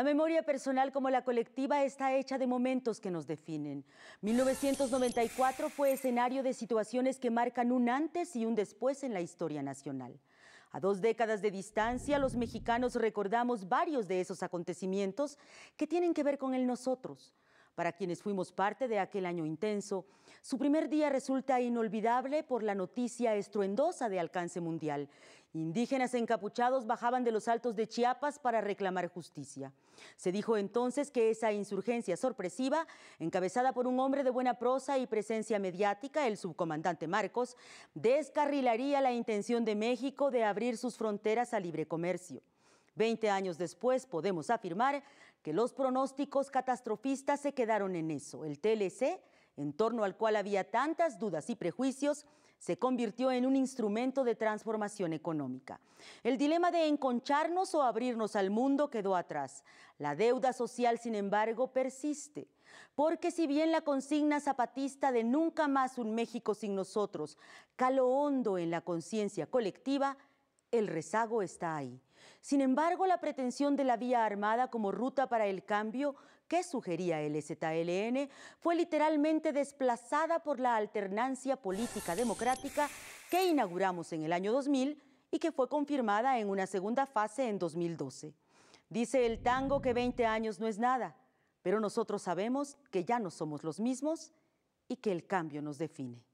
La memoria personal como la colectiva está hecha de momentos que nos definen. 1994 fue escenario de situaciones que marcan un antes y un después en la historia nacional. A dos décadas de distancia, los mexicanos recordamos varios de esos acontecimientos que tienen que ver con el nosotros, para quienes fuimos parte de aquel año intenso, su primer día resulta inolvidable por la noticia estruendosa de alcance mundial. Indígenas encapuchados bajaban de los altos de Chiapas para reclamar justicia. Se dijo entonces que esa insurgencia sorpresiva, encabezada por un hombre de buena prosa y presencia mediática, el subcomandante Marcos, descarrilaría la intención de México de abrir sus fronteras a libre comercio. Veinte años después podemos afirmar que los pronósticos catastrofistas se quedaron en eso. El TLC, en torno al cual había tantas dudas y prejuicios, se convirtió en un instrumento de transformación económica. El dilema de enconcharnos o abrirnos al mundo quedó atrás. La deuda social, sin embargo, persiste. Porque si bien la consigna zapatista de nunca más un México sin nosotros caló hondo en la conciencia colectiva, el rezago está ahí. Sin embargo, la pretensión de la vía armada como ruta para el cambio que sugería el ZLN fue literalmente desplazada por la alternancia política democrática que inauguramos en el año 2000 y que fue confirmada en una segunda fase en 2012. Dice el tango que 20 años no es nada, pero nosotros sabemos que ya no somos los mismos y que el cambio nos define.